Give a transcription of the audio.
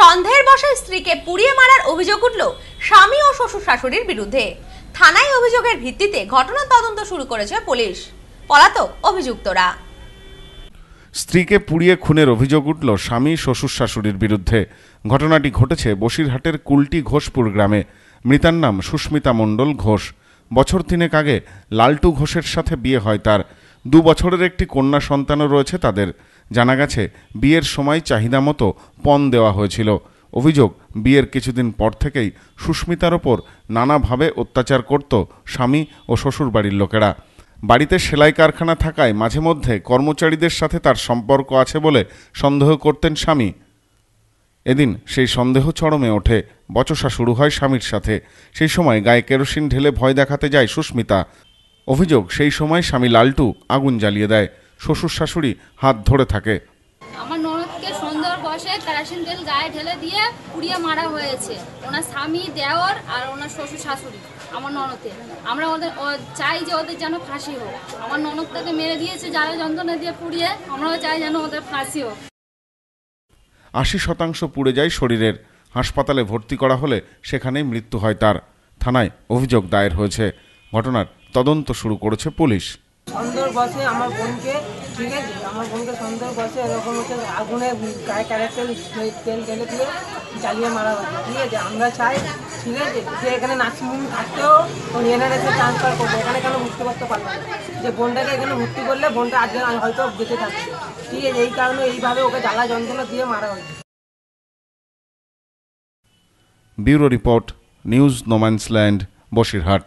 সন্দেহের বসে স্ত্রীকে পুড়িয়ে মারার অভিযোগ উঠল স্বামী ও শ্বশুর শাশুড়ির বিরুদ্ধে থানায় অভিযোগের ভিত্তিতে ঘটনার তদন্ত শুরু করেছে পুলিশ পলাতক অভিযুক্তরা স্ত্রীকে পুড়িয়ে খুনের অভিযোগ উঠল স্বামী শ্বশুর শাশুড়ির বিরুদ্ধে ঘটনাটি ঘটেছে বসিরহাটের কুলটি ঘোষপুর গ্রামে মৃতার নাম সুস্মিতা মণ্ডল ঘোষ বছর তিনেক আগে লালটু ঘোষের সাথে বিয়ে হয় তার দু বছরের একটি কন্যা সন্তানও রয়েছে তাদের জানা গেছে বিয়ের সময় চাহিদা মতো পণ দেওয়া হয়েছিল অভিযোগ বিয়ের কিছুদিন পর থেকেই সুস্মিতার ওপর নানাভাবে অত্যাচার করত স্বামী ও শ্বশুর বাড়ির লোকেরা বাড়িতে সেলাই কারখানা থাকায় মাঝে মধ্যে কর্মচারীদের সাথে তার সম্পর্ক আছে বলে সন্দেহ করতেন স্বামী এদিন সেই সন্দেহ চরমে ওঠে বচসা শুরু হয় স্বামীর সাথে সেই সময় গায়ে কেরোসিন ঢেলে ভয় দেখাতে যায় সুস্মিতা অভিযোগ সেই সময় স্বামী লালটু আগুন জ্বালিয়ে দেয় শ্বশুর শাশুড়ি হাত ধরে থাকে আমার ননদকে সুন্দর বসে কেরাসিন তেল গায়ে ঢেলে দিয়ে পুড়িয়ে মারা হয়েছে ওনার স্বামী দেওর আর ওনার শ্বশুর শাশুড়ি আমার ননদে আমরা ওদের চাই যে ওদের যেন ফাঁসি হোক আমার ননদটাকে মেরে দিয়েছে যারা যন্ত্রণা দিয়ে পুড়িয়ে আমরাও চাই যেন ওদের ফাঁসি হোক আশি শতাংশ পুড়ে যায় শরীরের হাসপাতালে ভর্তি করা হলে সেখানেই মৃত্যু হয় তার থানায় অভিযোগ দায়ের হয়েছে ঘটনার তদন্ত শুরু করেছে পুলিশ সন্দেহর বসে আমার বোনকে ঠিক আছে আমার বোনকে সন্দর বসে এরকম হচ্ছে আগুনে গায়ে কারের তেল তেল তেলে দিয়ে জ্বালিয়ে মারা হচ্ছে ঠিক আছে আমরা চাই ঠিক আছে যে এখানে হোম থাকতেও উনি এনআরএসে ট্রান্সফার করবো এখানে কেন মুক্তি করতে পারবে যে বোনটাকে এখানে মুক্তি করলে বোনটা আজকে হয়তো বেঁচে থাকবে ঠিক আছে এই কারণে এইভাবে ওকে জ্বালা যন্ত্রণা দিয়ে মারা হয়েছে bureau report news no man's land Basirhat